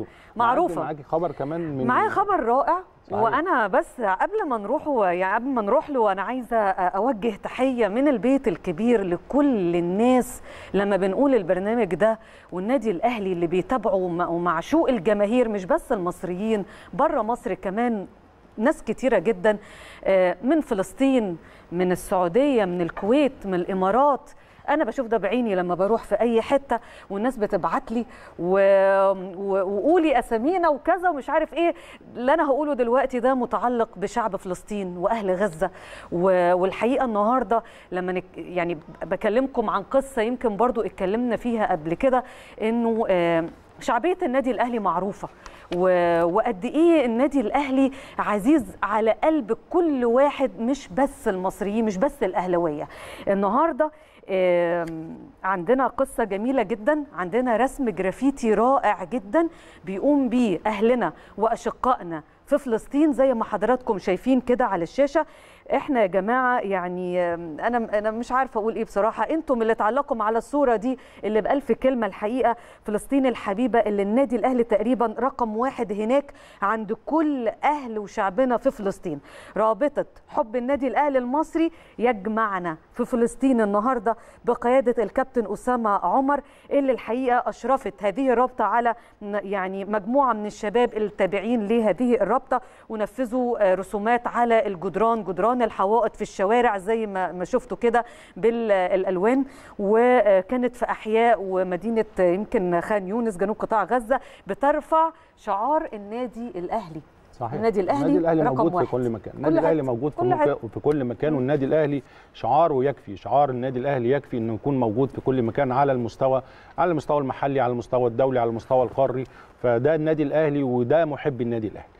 معروفه معاكي خبر كمان من معايا خبر رائع صحيح. وانا بس قبل ما نروح يعني قبل ما نروح له انا عايزه اوجه تحيه من البيت الكبير لكل الناس لما بنقول البرنامج ده والنادي الاهلي اللي بيتابعوا ومعشوق الجماهير مش بس المصريين بره مصر كمان ناس كتيرة جدا آه، من فلسطين من السعودية من الكويت من الإمارات انا بشوف ده بعيني لما بروح في اي حته والناس بتبعت لي و... و... وقولي اسامينا وكذا ومش عارف ايه اللي انا هقوله دلوقتي ده متعلق بشعب فلسطين واهل غزه و... والحقيقه النهارده لما نك... يعني بكلمكم عن قصه يمكن برضو اتكلمنا فيها قبل كده انه آه، شعبيه النادي الاهلي معروفه وقد ايه النادي الاهلي عزيز على قلب كل واحد مش بس المصريين مش بس الاهلاويه النهارده عندنا قصه جميله جدا عندنا رسم جرافيتي رائع جدا بيقوم به اهلنا واشقائنا في فلسطين زي ما حضراتكم شايفين كده على الشاشه احنا يا جماعه يعني انا انا مش عارفه اقول ايه بصراحه انتم اللي تعلقوا على الصوره دي اللي بألف كلمه الحقيقه فلسطين الحبيبه اللي النادي الاهلي تقريبا رقم واحد هناك عند كل اهل وشعبنا في فلسطين رابطه حب النادي الاهلي المصري يجمعنا في فلسطين النهارده بقياده الكابتن اسامه عمر اللي الحقيقه اشرفت هذه الرابطه على يعني مجموعه من الشباب التابعين لهذه الرابطه ونفذوا رسومات على الجدران جدران غطيان الحوائط في الشوارع زي ما شفتوا كده بالالوان وكانت في احياء ومدينه يمكن خان يونس جنوب قطاع غزه بترفع شعار النادي الاهلي صحيح النادي الاهلي النادي الاهلي موجود واحد. في كل مكان النادي الاهلي موجود في, كل في كل مكان والنادي الاهلي شعاره يكفي شعار النادي الاهلي يكفي انه يكون موجود في كل مكان على المستوى على المستوى المحلي على المستوى الدولي على المستوى القاري فده النادي الاهلي وده محب النادي الاهلي